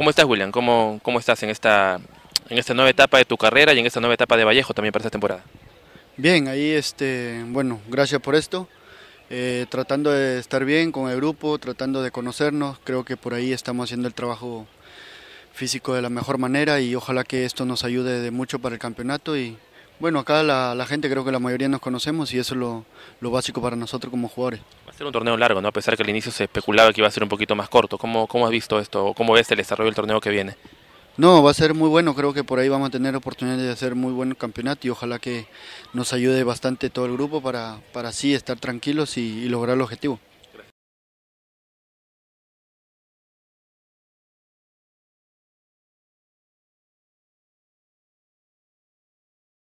¿Cómo estás, William? ¿Cómo, cómo estás en esta, en esta nueva etapa de tu carrera y en esta nueva etapa de Vallejo también para esta temporada? Bien, ahí, este, bueno, gracias por esto. Eh, tratando de estar bien con el grupo, tratando de conocernos, creo que por ahí estamos haciendo el trabajo físico de la mejor manera y ojalá que esto nos ayude de mucho para el campeonato y bueno, acá la, gente creo que la mayoría nos conocemos y eso es lo, básico para nosotros como jugadores. Va a ser un torneo largo, ¿no? A pesar que al inicio se especulaba que iba a ser un poquito más corto. ¿Cómo, cómo has visto esto? ¿Cómo ves el desarrollo del torneo que viene? No, va a ser muy bueno, creo que por ahí vamos a tener oportunidades de hacer muy buen campeonato y ojalá que nos ayude bastante todo el grupo para, para así estar tranquilos y lograr el objetivo.